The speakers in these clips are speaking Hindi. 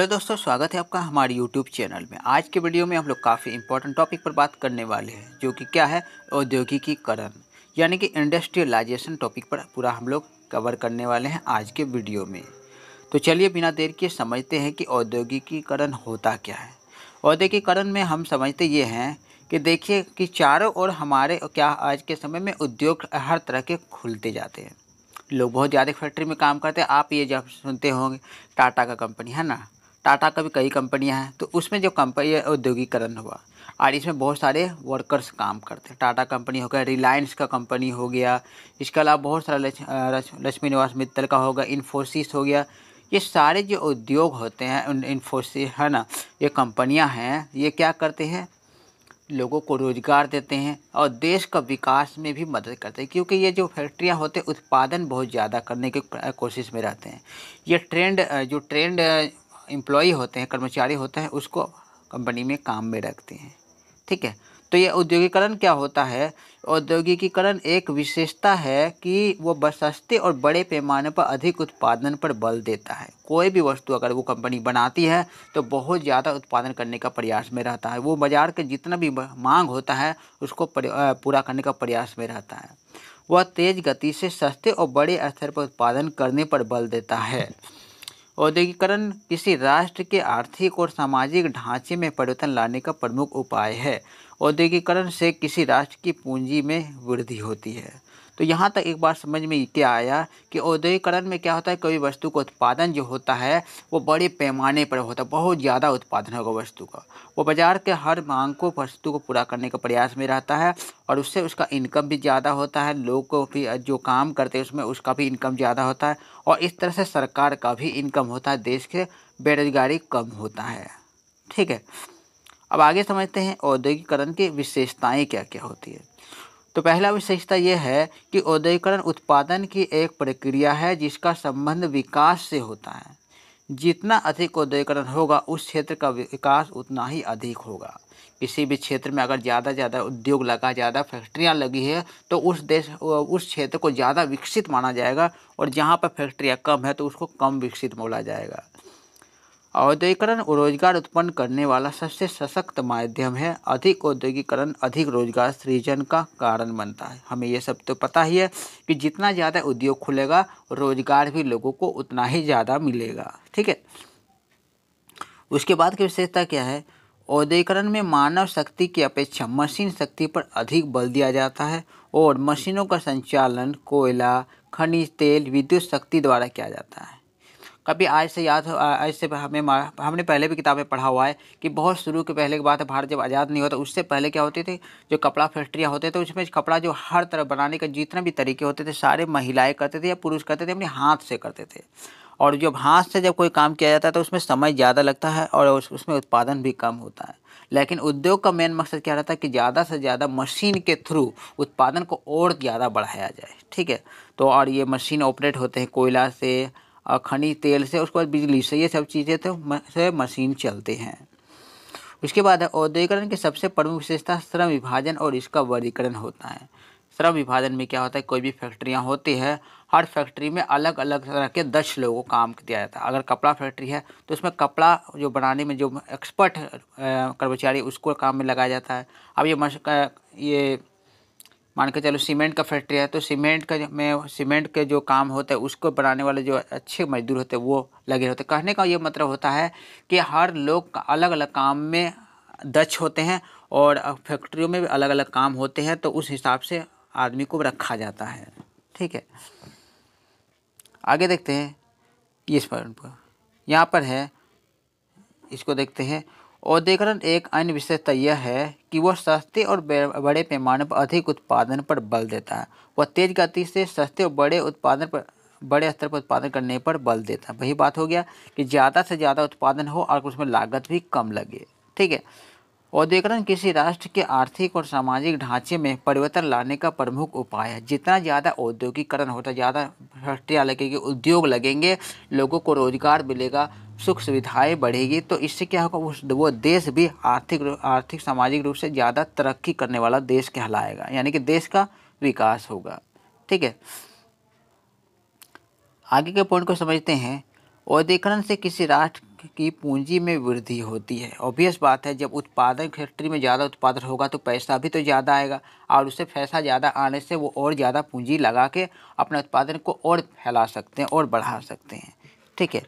हेलो दोस्तों स्वागत है आपका हमारे यूट्यूब चैनल में आज के वीडियो में हम लोग काफ़ी इंपॉर्टेंट टॉपिक पर बात करने वाले हैं जो कि क्या है औद्योगिकीकरण यानी कि इंडस्ट्रियलाइजेशन टॉपिक पर पूरा हम लोग कवर करने वाले हैं आज के वीडियो में तो चलिए बिना देर के समझते हैं कि औद्योगिकीकरण होता क्या है औद्योगिकीकरण में हम समझते ये हैं कि देखिए कि चारों ओर हमारे क्या आज के समय में उद्योग हर तरह के खुलते जाते हैं लोग बहुत ज़्यादा फैक्ट्री में काम करते हैं आप ये जब सुनते होंगे टाटा का कंपनी है ना टाटा का भी कई कंपनियां हैं तो उसमें जो कंपनी औद्योगिकरण हुआ और इसमें बहुत सारे वर्कर्स काम करते हैं टाटा कंपनी हो गया रिलायंस का कंपनी हो गया इसके अलावा बहुत सारा लक्ष्मी निवास मित्तल का हो गया इन्फोसिस हो गया ये सारे जो उद्योग होते हैं इन्फोसिस है ना ये कंपनियाँ हैं ये क्या करते हैं लोगों को रोज़गार देते हैं और देश का विकास में भी मदद करते हैं क्योंकि ये जो फैक्ट्रियां होते हैं उत्पादन बहुत ज़्यादा करने की कोशिश में रहते हैं ये ट्रेंड जो ट्रेंड एम्प्लॉ होते हैं कर्मचारी होते हैं उसको कंपनी में काम में रखते हैं ठीक है तो ये औद्योगिकरण क्या होता है औद्योगिकीकरण एक विशेषता है कि वो सस्ते और बड़े पैमाने पर अधिक उत्पादन पर बल देता है कोई भी वस्तु अगर वो कंपनी बनाती है तो बहुत ज़्यादा उत्पादन करने का प्रयास में रहता है वो बाज़ार के जितना भी मांग होता है उसको पूरा करने का प्रयास में रहता है वह तेज़ गति से सस्ते और बड़े स्तर पर उत्पादन करने पर बल देता है औद्योगिकरण किसी राष्ट्र के आर्थिक और सामाजिक ढांचे में परिवर्तन लाने का प्रमुख उपाय है औद्योगिकरण से किसी राष्ट्र की पूंजी में वृद्धि होती है तो यहाँ तक एक बार समझ में क्या आया कि औद्योगिकरण में क्या होता है कोई वस्तु का उत्पादन जो होता है वो बड़े पैमाने पर होता है बहुत ज़्यादा उत्पादन होगा वस्तु का वो बाज़ार के हर मांग को वस्तु को पूरा करने का प्रयास में रहता है और उससे उसका इनकम भी ज़्यादा होता है लोग को भी जो काम करते हैं उसमें उसका भी इनकम ज़्यादा होता है और इस तरह से सरकार का भी इनकम होता है देश के बेरोजगारी कम होता है ठीक है अब आगे समझते हैं औद्योगिकरण की विशेषताएं क्या क्या होती है तो पहला विशेषता यह है कि औद्योगिकरण उत्पादन की एक प्रक्रिया है जिसका संबंध विकास से होता है जितना अधिक औद्योगिकरण होगा उस क्षेत्र का विकास उतना ही अधिक होगा किसी भी क्षेत्र में अगर ज़्यादा ज़्यादा उद्योग लगा ज़्यादा फैक्ट्रियाँ लगी है तो उस देश उस क्षेत्र को ज़्यादा विकसित माना जाएगा और जहाँ पर फैक्ट्रियाँ कम है तो उसको कम विकसित बोला जाएगा औद्योगिकरण रोजगार उत्पन्न करने वाला सबसे सशक्त माध्यम है अधिक औद्योगिकरण अधिक रोजगार सृजन का कारण बनता है हमें यह सब तो पता ही है कि जितना ज़्यादा उद्योग खुलेगा रोजगार भी लोगों को उतना ही ज़्यादा मिलेगा ठीक है उसके बाद की विशेषता क्या है औद्योगिकरण में मानव शक्ति की अपेक्षा मशीन शक्ति पर अधिक बल दिया जाता है और मशीनों का संचालन कोयला खनिज तेल विद्युत शक्ति द्वारा किया जाता है कभी आज से याद आज से हमें हमने पहले भी किताबें पढ़ा हुआ है कि बहुत शुरू के पहले की बात है भारत जब आज़ाद नहीं होता तो उससे पहले क्या होती थी जो कपड़ा फैक्ट्रियाँ होते थे तो उसमें कपड़ा जो हर तरफ बनाने का जितने भी तरीके होते थे सारे महिलाएँ करते थे या पुरुष करते थे अपने हाथ से करते थे और जब हाथ से जब कोई काम किया जाता है तो उसमें समय ज़्यादा लगता है और उस, उसमें उत्पादन भी कम होता है लेकिन उद्योग का मेन मकसद क्या रहता है कि ज़्यादा से ज़्यादा मशीन के थ्रू उत्पादन को और ज़्यादा बढ़ाया जाए ठीक है तो और ये मशीन ऑपरेट होते हैं कोयला से और खनिज तेल से उसके बाद बिजली से ये सब चीज़ें तो से मशीन चलते हैं उसके बाद औद्योगिकरण की सबसे प्रमुख विशेषता श्रम विभाजन और इसका वर्गीकरण होता है श्रम विभाजन में क्या होता है कोई भी फैक्ट्रियाँ होती है हर फैक्ट्री में अलग अलग तरह के दस लोगों को काम दिया जाता है अगर कपड़ा फैक्ट्री है तो उसमें कपड़ा जो बनाने में जो एक्सपर्ट कर्मचारी उसको काम में लगाया जाता है अब ये मश ये मान के चलो सीमेंट का फैक्ट्री है तो सीमेंट का में सीमेंट के जो काम होते हैं उसको बनाने वाले जो अच्छे मजदूर होते हैं वो लगे होते कहने का ये मतलब होता है कि हर लोग अलग अलग काम में दक्ष होते हैं और फैक्ट्रियों में भी अलग अलग काम होते हैं तो उस हिसाब से आदमी को रखा जाता है ठीक है आगे देखते हैं इस पर यहाँ पर है इसको देखते हैं औद्योगिकरण एक अन्य विशेषता यह है कि वह सस्ते और बड़े पैमाने पर अधिक उत्पादन पर बल देता है वह तेज गति से सस्ते और बड़े उत्पादन पर बड़े स्तर पर उत्पादन करने पर बल देता है वही बात हो गया कि ज़्यादा से ज़्यादा उत्पादन हो और उसमें लागत भी कम लगे ठीक है औद्योगिकरण किसी राष्ट्र के आर्थिक और सामाजिक ढांचे में परिवर्तन लाने का प्रमुख उपाय है जितना ज़्यादा औद्योगिकरण होता है ज़्यादा फैक्ट्रियाँ लगेगी उद्योग लगेंगे लोगों को रोजगार मिलेगा सुख सुविधाएं बढ़ेगी तो इससे क्या होगा उस वो देश भी आर्थिक आर्थिक सामाजिक रूप से ज़्यादा तरक्की करने वाला देश कहलाएगा यानी कि देश का विकास होगा ठीक है आगे के पॉइंट को समझते हैं औद्योगिकरण से किसी राष्ट्र की पूंजी में वृद्धि होती है ऑब्वियस बात है जब उत्पादन फैक्ट्री में ज़्यादा उत्पादन होगा तो पैसा भी तो ज़्यादा आएगा और उससे पैसा ज़्यादा आने से वो और ज़्यादा पूंजी लगा के अपने उत्पादन को और फैला सकते हैं और बढ़ा सकते हैं ठीक है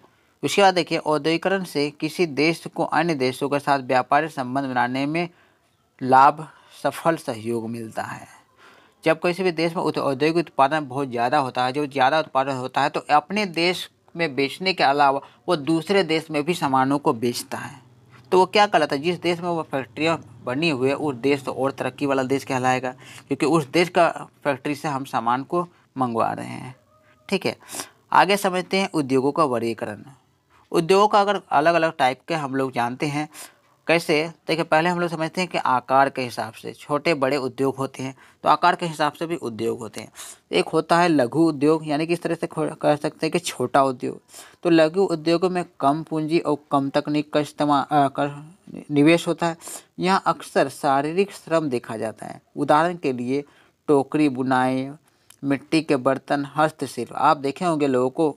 उसके बाद देखिए औद्योगिकरण से किसी देश को अन्य देशों के साथ व्यापारिक संबंध बनाने में लाभ सफल सहयोग मिलता है जब किसी भी देश में औद्योगिक उत्पादन बहुत ज़्यादा होता है जो ज़्यादा उत्पादन होता है तो अपने देश में बेचने के अलावा वो दूसरे देश में भी सामानों को बेचता है तो वो क्या कहलाता है जिस देश में वो फैक्ट्रियाँ बनी हुई है उस देश तो और तरक्की वाला देश कहलाएगा क्योंकि उस देश का फैक्ट्री से हम सामान को मंगवा रहे हैं ठीक है आगे समझते हैं उद्योगों का वर्गीकरण उद्योग का अगर अलग अलग टाइप के हम लोग जानते हैं कैसे देखिए पहले हम लोग समझते हैं कि आकार के हिसाब से छोटे बड़े उद्योग होते हैं तो आकार के हिसाब से भी उद्योग होते हैं एक होता है लघु उद्योग यानी कि इस तरह से कह सकते हैं कि छोटा उद्योग तो लघु उद्योगों में कम पूंजी और कम तकनीक का इस्तेमाल कर निवेश होता है यहाँ अक्सर शारीरिक श्रम देखा जाता है उदाहरण के लिए टोकरी बुनाई मिट्टी के बर्तन हस्तशिल्प आप देखे होंगे लोगों को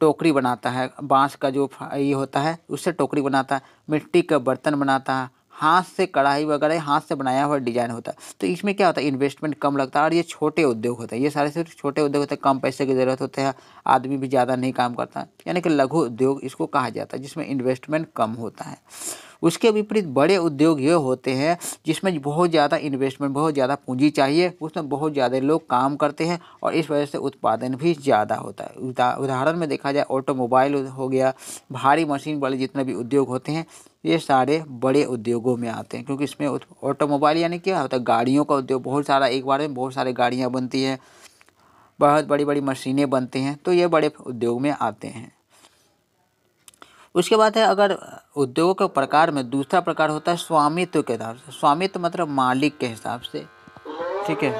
टोकरी बनाता है बांस का जो ये होता है उससे टोकरी बनाता है मिट्टी का बर्तन बनाता है हाथ से कढ़ाई वगैरह हाथ से बनाया हुआ डिजाइन होता है तो इसमें क्या होता है इन्वेस्टमेंट कम लगता है और ये छोटे उद्योग होते हैं ये सारे सिर्फ छोटे उद्योग होते हैं कम पैसे की ज़रूरत होते हैं आदमी भी ज़्यादा नहीं काम करता यानी कि लघु उद्योग इसको कहा जाता है जिसमें इन्वेस्टमेंट कम होता है उसके विपरीत बड़े उद्योग ये होते हैं जिसमें बहुत ज़्यादा इन्वेस्टमेंट बहुत ज़्यादा पूंजी चाहिए उसमें बहुत ज़्यादा लोग काम करते हैं और इस वजह से उत्पादन भी ज़्यादा होता है उदाहरण में देखा जाए ऑटोमोबाइल हो गया भारी मशीन वाले जितने भी उद्योग होते हैं ये सारे बड़े उद्योगों में आते हैं क्योंकि इसमें ऑटोमोबाइल यानी क्या होता है गाड़ियों का उद्योग बहुत सारा एक बार में बहुत सारी गाड़ियाँ बनती हैं बहुत बड़ी बड़ी मशीनें बनती हैं तो ये बड़े उद्योग में आते हैं उसके बाद है अगर उद्योगों के प्रकार में दूसरा प्रकार होता है स्वामित्व के आधार से स्वामित्व मतलब मालिक के हिसाब से ठीक है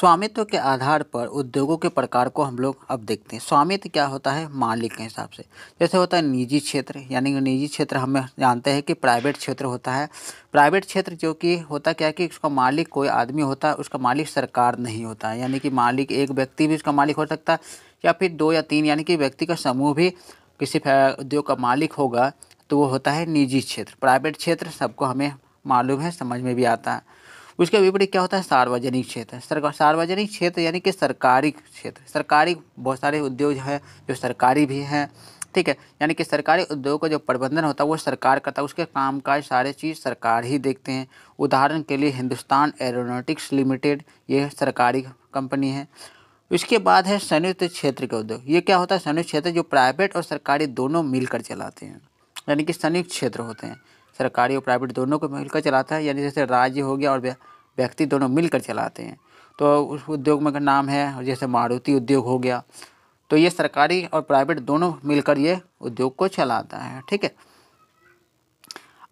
स्वामित्व के आधार पर उद्योगों के प्रकार को हम लोग अब देखते हैं स्वामित्व क्या होता है मालिक के हिसाब से जैसे होता है निजी क्षेत्र यानी कि निजी क्षेत्र हम जानते हैं कि प्राइवेट क्षेत्र होता है प्राइवेट क्षेत्र जो कि होता क्या है कि उसका मालिक कोई आदमी होता है उसका मालिक सरकार नहीं होता है यानी कि मालिक एक व्यक्ति भी उसका मालिक हो सकता है या फिर दो या तीन यानी कि व्यक्ति का समूह भी किसी उद्योग का मालिक होगा तो वो होता है निजी क्षेत्र प्राइवेट क्षेत्र सबको हमें मालूम है समझ में भी आता है उसके विपरीत क्या होता है सार्वजनिक क्षेत्र सार्वजनिक क्षेत्र यानी कि सरकारी क्षेत्र सरकारी बहुत सारे उद्योग हैं जो सरकारी भी हैं ठीक है यानी कि सरकारी उद्योग का जो प्रबंधन होता है वो सरकार करता है उसके काम काज सारे चीज़ सरकार ही देखते हैं उदाहरण के लिए हिंदुस्तान एरोनॉटिक्स लिमिटेड ये सरकारी कंपनी है उसके बाद है संयुक्त क्षेत्र का उद्योग ये क्या होता है संयुक्त क्षेत्र जो प्राइवेट और सरकारी दोनों मिलकर चलाते हैं यानी कि संयुक्त क्षेत्र होते हैं सरकारी और प्राइवेट दोनों को मिलकर चलाता है यानी जैसे राज्य हो गया और व्यक्ति दोनों मिलकर चलाते हैं तो उस उद्योग में का नाम है जैसे मारुति उद्योग हो गया तो ये सरकारी और प्राइवेट दोनों मिलकर ये उद्योग को चलाता है ठीक है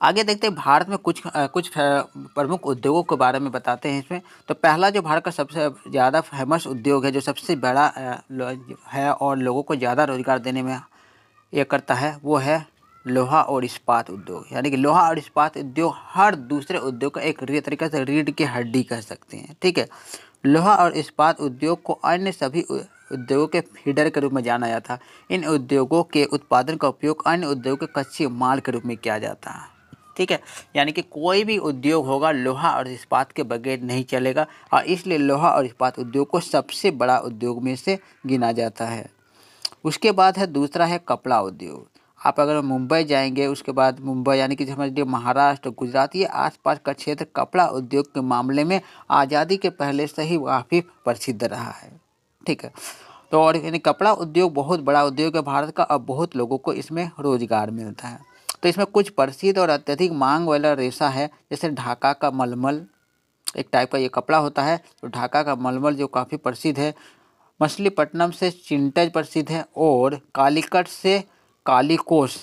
आगे देखते हैं भारत में कुछ कुछ प्रमुख उद्योगों के बारे में बताते हैं इसमें तो पहला जो भारत का सबसे ज़्यादा फेमस उद्योग है जो सबसे बड़ा है और लोगों को ज़्यादा रोजगार देने में ये करता है वो है लोहा और इस्पात उद्योग यानी कि लोहा और इस्पात उद्योग हर दूसरे उद्योग का एक तरीके से रीढ़ की हड्डी कह सकते हैं ठीक है लोहा और इस्पात उद्योग को अन्य सभी उद्योगों के फीडर के रूप में जाना जाता है इन उद्योगों के उत्पादन का उपयोग अन्य उद्योगों के कच्चे माल के रूप में किया जाता है ठीक है यानी कि कोई भी उद्योग होगा लोहा और इस्पात के बगैर नहीं चलेगा और इसलिए लोहा और इस्पात उद्योग को सबसे बड़ा उद्योग में से गिना जाता है उसके बाद है दूसरा है कपड़ा उद्योग आप अगर मुंबई जाएंगे उसके बाद मुंबई यानी कि समझ लीजिए महाराष्ट्र गुजरात ये आसपास का क्षेत्र कपड़ा उद्योग के मामले में आज़ादी के पहले से ही काफ़ी प्रसिद्ध रहा है ठीक है तो और यानी कपड़ा उद्योग बहुत बड़ा उद्योग है भारत का अब बहुत लोगों को इसमें रोज़गार मिलता है तो इसमें कुछ प्रसिद्ध और अत्यधिक मांग वाला रेशा है जैसे ढाका का मलमल एक टाइप का ये कपड़ा होता है तो ढाका का मलमल जो काफ़ी प्रसिद्ध है मछलीपट्टनम से चिंटज प्रसिद्ध है और कालीकट से कालीकोस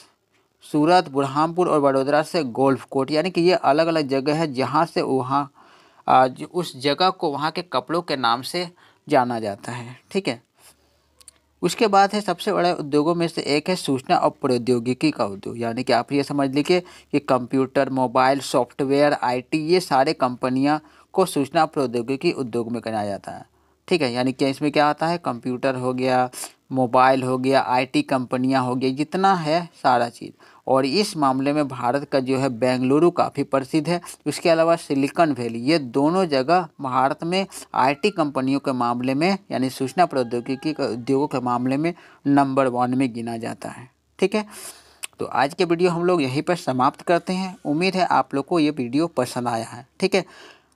सूरत बुरहानपुर और वडोदरा से गोल्फ कोट यानी कि ये अलग अलग जगह है जहाँ से वहाँ उस जगह को वहाँ के कपड़ों के नाम से जाना जाता है ठीक है उसके बाद है सबसे बड़े उद्योगों में से एक है सूचना और प्रौद्योगिकी का उद्योग यानी कि आप ये समझ लीजिए कि कंप्यूटर मोबाइल सॉफ्टवेयर आईटी ये सारे कंपनियां को सूचना प्रौद्योगिकी उद्योग में गिनाया जाता है ठीक है यानी कि इसमें क्या आता है कंप्यूटर हो गया मोबाइल हो गया आईटी कंपनियां हो गया जितना है सारा चीज़ और इस मामले में भारत का जो है बेंगलुरु काफ़ी प्रसिद्ध है उसके अलावा सिलिकॉन वैली ये दोनों जगह भारत में आईटी कंपनियों के मामले में यानी सूचना प्रौद्योगिकी के उद्योगों के मामले में नंबर वन में गिना जाता है ठीक है तो आज के वीडियो हम लोग यहीं पर समाप्त करते हैं उम्मीद है आप लोग को ये वीडियो पसंद आया है ठीक है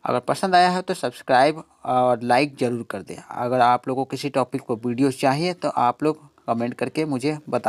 अगर पसंद आया है तो सब्सक्राइब और लाइक ज़रूर कर दें अगर आप लोगों को किसी टॉपिक पर वीडियो चाहिए तो आप लोग कमेंट करके मुझे बता